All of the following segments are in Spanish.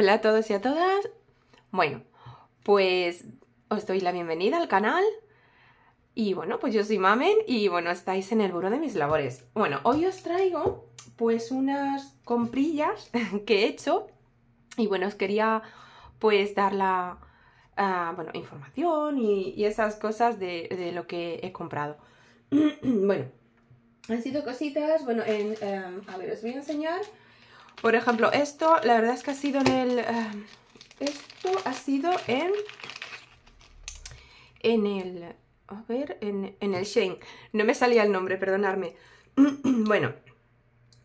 Hola a todos y a todas. Bueno, pues os doy la bienvenida al canal. Y bueno, pues yo soy Mamen y bueno, estáis en el buró de mis labores. Bueno, hoy os traigo pues unas comprillas que he hecho y bueno, os quería pues dar la ah, bueno, información y, esas cosas de, lo que he comprado. bueno, han sido cositas, bueno, en, em, a ver, os voy a enseñar por ejemplo, esto, la verdad es que ha sido en el... Eh, esto ha sido en... En el... A ver, en, en el Shane. No me salía el nombre, perdonadme. bueno,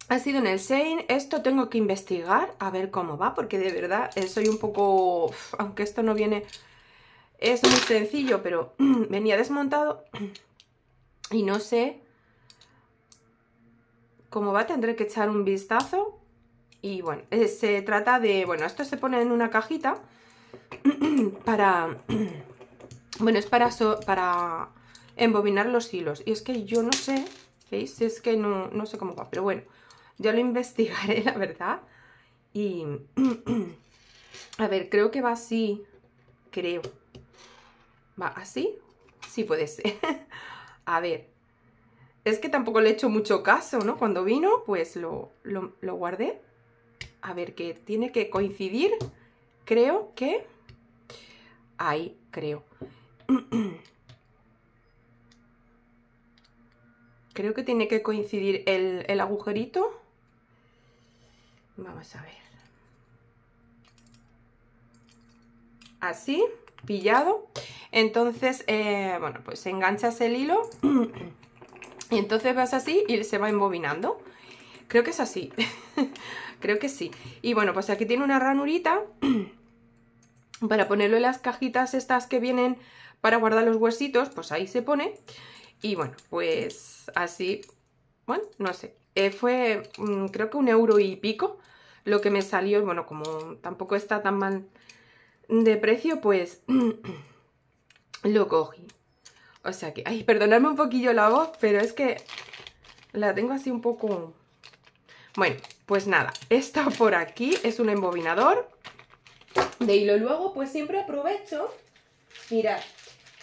ha sido en el Shane. Esto tengo que investigar, a ver cómo va, porque de verdad eh, soy un poco... Aunque esto no viene... Es muy sencillo, pero venía desmontado y no sé cómo va. Tendré que echar un vistazo y bueno, eh, se trata de, bueno, esto se pone en una cajita para, bueno, es para, para embobinar los hilos. Y es que yo no sé, ¿veis? Es que no, no sé cómo va, pero bueno, ya lo investigaré, la verdad. Y, a ver, creo que va así, creo. ¿Va así? Sí puede ser. a ver, es que tampoco le he hecho mucho caso, ¿no? Cuando vino, pues lo, lo guardé a ver, que tiene que coincidir, creo que... Ahí, creo. creo que tiene que coincidir el, el agujerito. Vamos a ver. Así, pillado. Entonces, eh, bueno, pues enganchas el hilo y entonces vas así y se va embobinando. Creo que es así. Creo que sí. Y bueno, pues aquí tiene una ranurita para ponerlo en las cajitas estas que vienen para guardar los huesitos. Pues ahí se pone. Y bueno, pues así, bueno, no sé. Eh, fue mm, creo que un euro y pico lo que me salió. Bueno, como tampoco está tan mal de precio, pues lo cogí. O sea que, ay, perdonadme un poquillo la voz, pero es que la tengo así un poco bueno, pues nada, esta por aquí, es un embobinador de hilo. Luego, pues siempre aprovecho, mirad,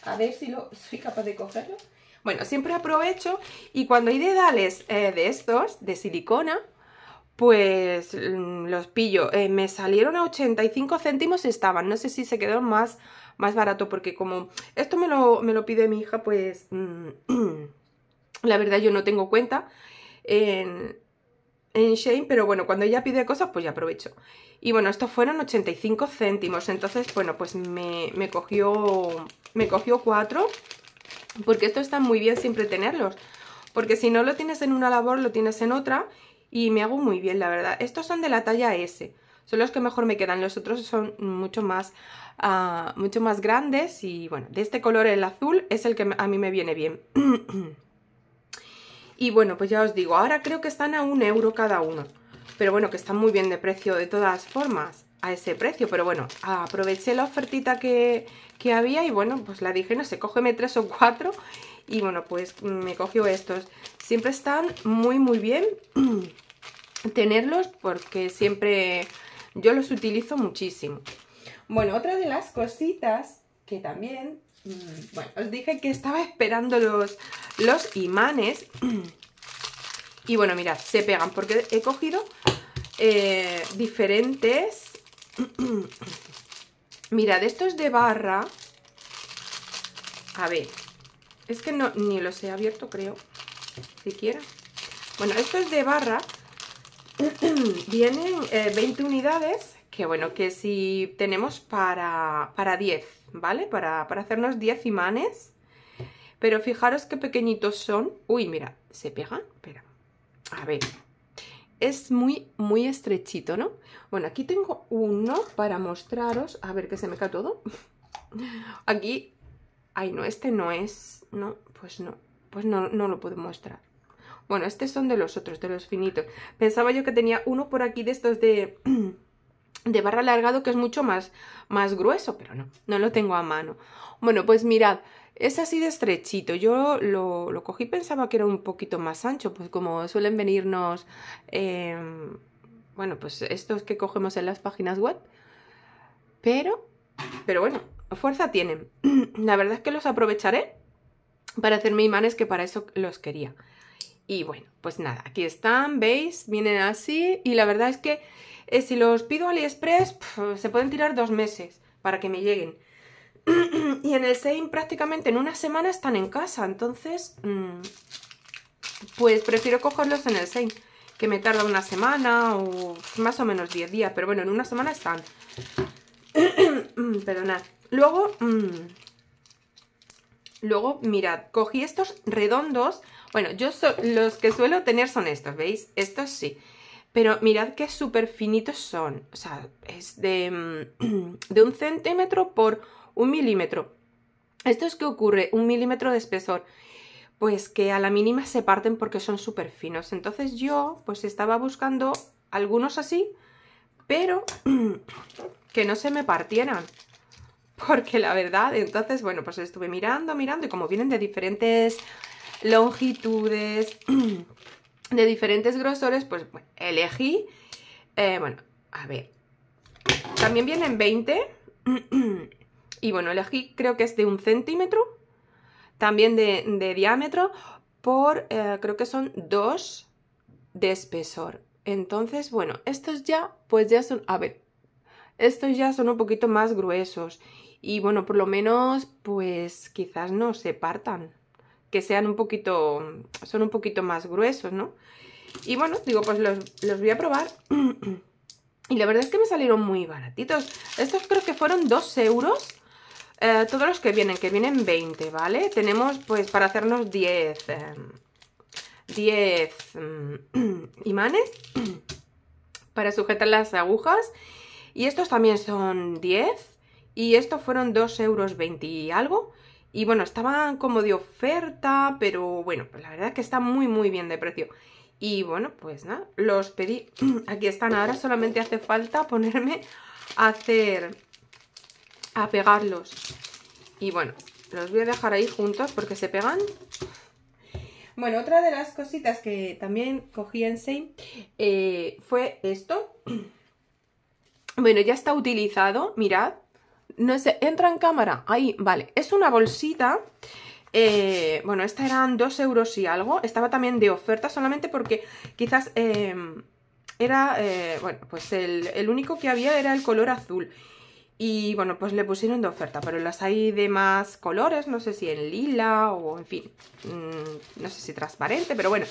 a ver si lo, soy capaz de cogerlo. Bueno, siempre aprovecho y cuando hay dedales eh, de estos, de silicona, pues mm, los pillo. Eh, me salieron a 85 céntimos estaban, no sé si se quedó más, más barato porque como esto me lo, pide mi hija, pues mm, la verdad yo no tengo cuenta. En, en Shane, pero bueno, cuando ella pide cosas, pues ya aprovecho. Y bueno, estos fueron 85 céntimos, entonces, bueno, pues me, cogió me cogió 4, porque esto está muy bien siempre tenerlos, porque si no lo tienes en una labor, lo tienes en otra, y me hago muy bien, la verdad. Estos son de la talla S, son los que mejor me quedan, los otros son mucho más, ah, mucho más grandes, y bueno, de este color el azul es el que a mí me viene bien. Y bueno, pues ya os digo, ahora creo que están a un euro cada uno. Pero bueno, que están muy bien de precio de todas formas, a ese precio. Pero bueno, aproveché la ofertita que, que había y bueno, pues la dije, no sé, cógeme tres o cuatro. Y bueno, pues me cogió estos. Siempre están muy, muy bien tenerlos porque siempre yo los utilizo muchísimo. Bueno, otra de las cositas que también Mm, bueno, os dije que estaba esperando los, los imanes. Y bueno, mirad, se pegan porque he cogido eh, diferentes... mirad, estos de barra... A ver, es que no, ni los he abierto, creo, siquiera. Bueno, estos de barra vienen 20 eh, unidades, que bueno, que si tenemos para, para 10 ¿vale? Para, para hacernos diez imanes. Pero fijaros qué pequeñitos son. Uy, mira, se pegan. Espera. A ver. Es muy, muy estrechito, ¿no? Bueno, aquí tengo uno para mostraros. A ver, que se me cae todo. Aquí. Ay, no, este no es. No, pues no. Pues no, no lo puedo mostrar. Bueno, estos son de los otros, de los finitos. Pensaba yo que tenía uno por aquí de estos de... de barra alargado que es mucho más, más grueso, pero no, no lo tengo a mano. Bueno, pues mirad, es así de estrechito. Yo lo, lo cogí pensaba que era un poquito más ancho, pues como suelen venirnos, em, bueno, pues estos que cogemos en las páginas web. Pero, pero bueno, fuerza tienen. La verdad es que los aprovecharé para hacerme imanes que para eso los quería. Y bueno, pues nada, aquí están, veis, vienen así y la verdad es que eh, si los pido al AliExpress, se pueden tirar dos meses para que me lleguen. y en el same prácticamente en una semana están en casa, entonces mm, pues prefiero cogerlos en el Sein, que me tarda una semana o más o menos 10 días, pero bueno, en una semana están. Perdonad. Luego, mm, luego, mirad, cogí estos redondos. Bueno, yo los que suelo tener son estos, ¿veis? Estos sí. Pero mirad qué súper finitos son. O sea, es de, mm, de un centímetro por un milímetro. ¿Esto es que ocurre? Un milímetro de espesor. Pues que a la mínima se parten porque son súper finos. Entonces yo pues estaba buscando algunos así, pero que no se me partieran. Porque la verdad, entonces, bueno, pues estuve mirando, mirando y como vienen de diferentes longitudes... de diferentes grosores, pues elegí, eh, bueno, a ver, también vienen 20 y bueno, elegí creo que es de un centímetro, también de, diámetro por, eh, creo que son dos de espesor. Entonces, bueno, estos ya, pues ya son, a ver, estos ya son un poquito más gruesos y bueno, por lo menos, pues quizás no se partan que sean un poquito, son un poquito más gruesos, ¿no? Y bueno, digo, pues los, voy a probar. y la verdad es que me salieron muy baratitos. Estos creo que fueron 2 euros. Eh, todos los que vienen, que vienen 20, ¿vale? Tenemos pues para hacernos 10, 10 em, em, imanes para sujetar las agujas. Y estos también son 10. Y estos fueron 2,20 euros 20 y algo. Y bueno, estaban como de oferta, pero bueno, pues la verdad que está muy muy bien de precio. Y bueno, pues nada, los pedí. Aquí están, ahora solamente hace falta ponerme a hacer... a pegarlos. Y bueno, los voy a dejar ahí juntos porque se pegan. Bueno, otra de las cositas que también cogí en Sein eh, fue esto. Bueno, ya está utilizado, mirad no sé, entra en cámara, ahí, vale, es una bolsita, eh, bueno, esta eran 2 euros y algo, estaba también de oferta solamente porque quizás em, era, eh, bueno, pues el, el, único que había era el color azul. Y bueno, pues le pusieron de oferta, pero las hay de más colores, no sé si en lila o en fin, mm, no sé si transparente, pero bueno,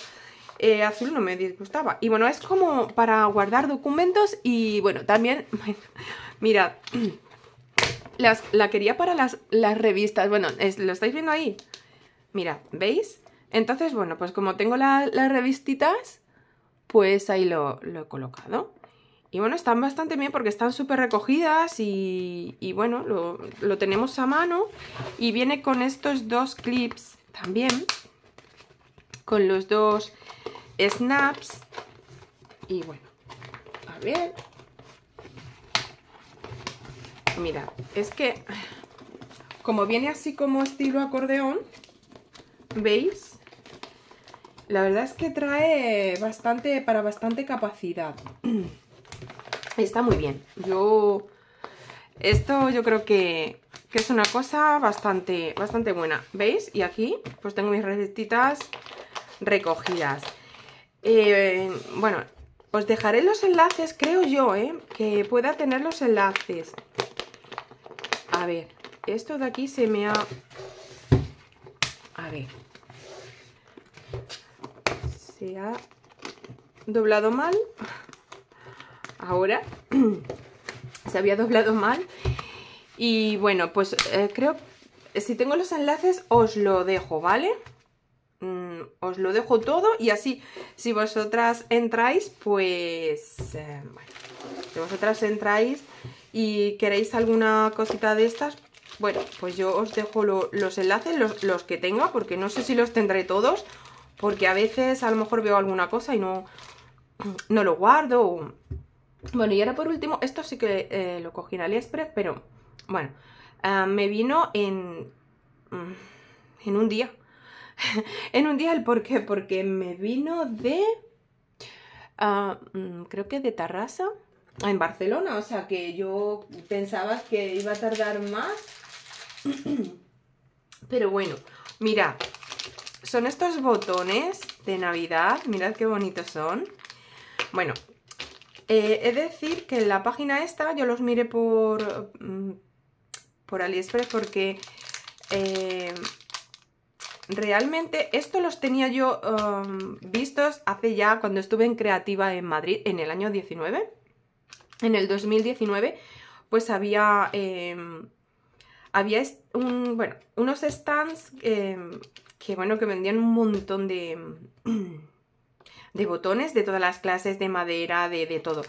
eh, azul no me disgustaba. Y bueno, es como para guardar documentos y bueno, también, mira mirad, las, la quería para las, revistas. Bueno, lo estáis viendo ahí. Mira, ¿veis? Entonces, bueno, pues como tengo las revistitas, pues ahí lo, he colocado. Y bueno, están bastante bien porque están súper recogidas y, bueno, lo, lo, tenemos a mano. Y viene con estos dos clips también, con los dos snaps. Y bueno, a ver, mira, es que como viene así como estilo acordeón, ¿veis? La verdad es que trae bastante, para bastante capacidad. Está muy bien. Yo, esto yo creo que, que es una cosa bastante, bastante buena. ¿Veis? Y aquí pues tengo mis recetitas recogidas. Eh, bueno, os dejaré los enlaces, creo yo, eh, que pueda tener los enlaces a ver, esto de aquí se me ha... A ver. Se ha doblado mal. Ahora. se había doblado mal. Y bueno, pues eh, creo... Si tengo los enlaces os lo dejo, ¿vale? Mm, os lo dejo todo y así, si vosotras entráis, pues... Eh, bueno, si vosotras entráis y queréis alguna cosita de estas, bueno, pues yo os dejo los enlaces, los, que tenga, porque no sé si los tendré todos, porque a veces a lo mejor veo alguna cosa y no, no lo guardo. Bueno, y ahora por último, esto sí que eh, lo cogí en Aliexpress, pero bueno, eh, me vino en, mm, en un día. en un día el por qué, porque me vino de... Ah, mm, creo que de Tarrasa en Barcelona, o sea que yo pensaba que iba a tardar más. Pero bueno, mira son estos botones de Navidad, mirad qué bonitos son. Bueno, eh, he de decir que en la página esta yo los miré por, mm, por AliExpress porque eh, realmente esto los tenía yo um, vistos hace ya cuando estuve en Creativa en Madrid en el año 19 en el 2019 pues había, em, había un, bueno, unos stands em, que, bueno, que vendían un montón de, de botones de todas las clases, de madera, de, todo.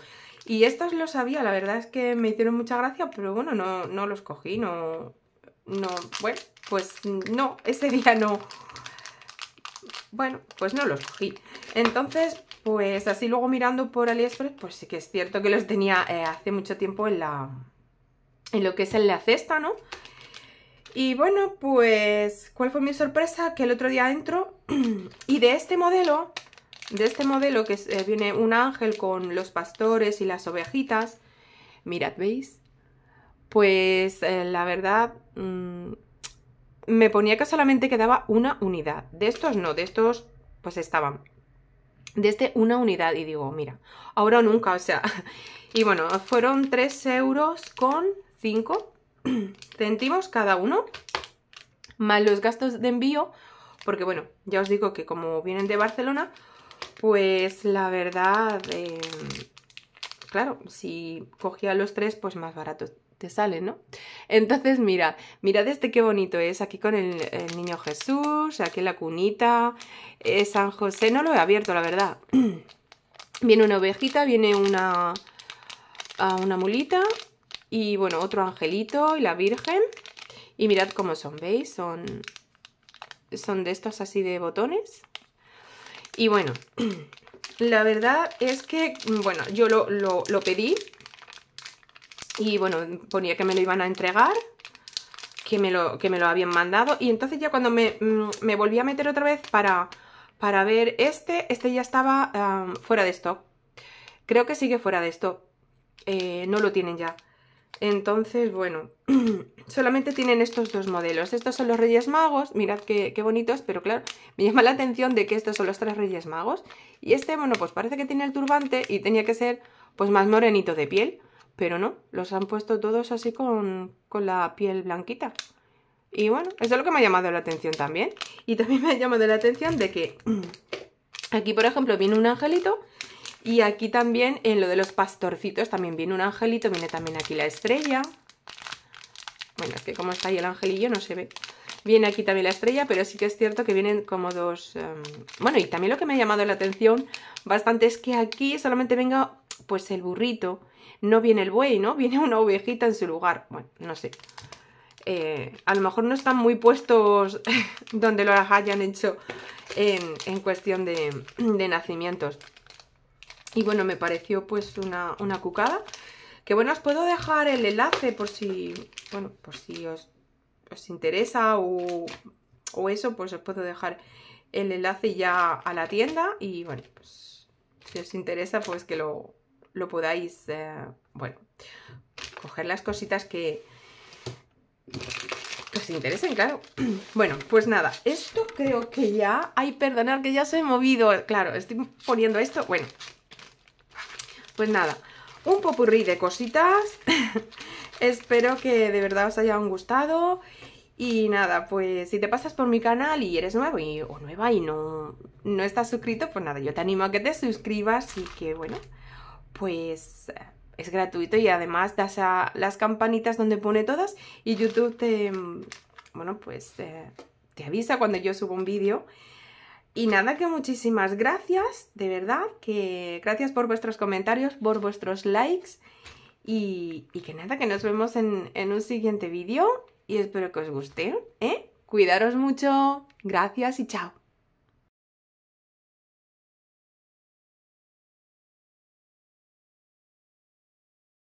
Y estos los había, la verdad es que me hicieron mucha gracia, pero bueno, no, no los cogí, no, no, bueno, pues no, ese día no, bueno, pues no los cogí. Entonces, pues así luego mirando por AliExpress, pues sí que es cierto que los tenía eh, hace mucho tiempo en la en lo que es en la cesta, ¿no? Y bueno, pues, ¿cuál fue mi sorpresa? Que el otro día entro y de este modelo, de este modelo que eh, viene un ángel con los pastores y las ovejitas, mirad, ¿veis? Pues eh, la verdad, mm, me ponía que solamente quedaba una unidad. De estos no, de estos pues estaban. de este una unidad y digo, mira, ahora o nunca, o sea. Y bueno, fueron 3 euros con 5 céntimos cada uno, más los gastos de envío, porque bueno, ya os digo que como vienen de Barcelona, pues la verdad, em, claro, si cogía los tres, pues más barato te sale, ¿no? Entonces, mira, mirad este qué bonito es, aquí con el, niño Jesús, aquí la cunita, eh, San José, no lo he abierto, la verdad. viene una ovejita, viene una, ah, una mulita y, bueno, otro angelito y la Virgen. Y mirad cómo son, ¿veis? Son, son de estos así de botones. Y bueno, la verdad es que, mm, bueno, yo lo, lo pedí y bueno, ponía que me lo iban a entregar que me lo, que me lo habían mandado y entonces ya cuando me, mm, volví a meter otra vez para, para ver este, este ya estaba fuera de stock creo que sigue fuera de stock eh, no lo tienen ya entonces, bueno, solamente tienen estos dos modelos. Estos son los Reyes Magos, mirad qué, qué, bonitos, pero claro, me llama la atención de que estos son los tres Reyes Magos. Y este, bueno, pues parece que tiene el turbante y tenía que ser pues más morenito de piel. Pero no, los han puesto todos así con, la piel blanquita. Y bueno, eso es lo que me ha llamado la atención también. Y también me ha llamado la atención de que aquí, por ejemplo, viene un angelito y aquí también en lo de los pastorcitos también viene un angelito, viene también aquí la estrella. Bueno, es que como está ahí el angelillo no se ve. Viene aquí también la estrella, pero sí que es cierto que vienen como dos... Em, bueno, y también lo que me ha llamado la atención bastante es que aquí solamente venga pues el burrito no viene el buey, ¿no? Viene una ovejita en su lugar. Bueno, no sé. Eh, a lo mejor no están muy puestos donde lo hayan hecho en, en cuestión de, nacimientos. Y bueno, me pareció pues una, una, cucada. Que bueno, os puedo dejar el enlace por si, bueno, por si os, os interesa o, o, eso, pues os puedo dejar el enlace ya a la tienda y bueno, pues si os interesa pues que lo, lo podáis, eh, bueno, coger las cositas que, os interesen, claro. Bueno, pues nada, esto creo que ya... Ay, perdonad que ya se he movido. Claro, estoy poniendo esto. Bueno, pues nada, un popurrí de cositas. Espero que de verdad os hayan gustado. Y nada, pues si te pasas por mi canal y eres nuevo o nueva y no, no estás suscrito, pues nada, yo te animo a que te suscribas y que bueno, pues es gratuito y además das a las campanitas donde pone todas y YouTube te, bueno, pues te, avisa cuando yo subo un vídeo. Y nada, que muchísimas gracias, de verdad, que gracias por vuestros comentarios, por vuestros likes y, que nada, que nos vemos en, en un siguiente vídeo y espero que os guste, ¿eh? Cuidaros mucho, gracias y chao.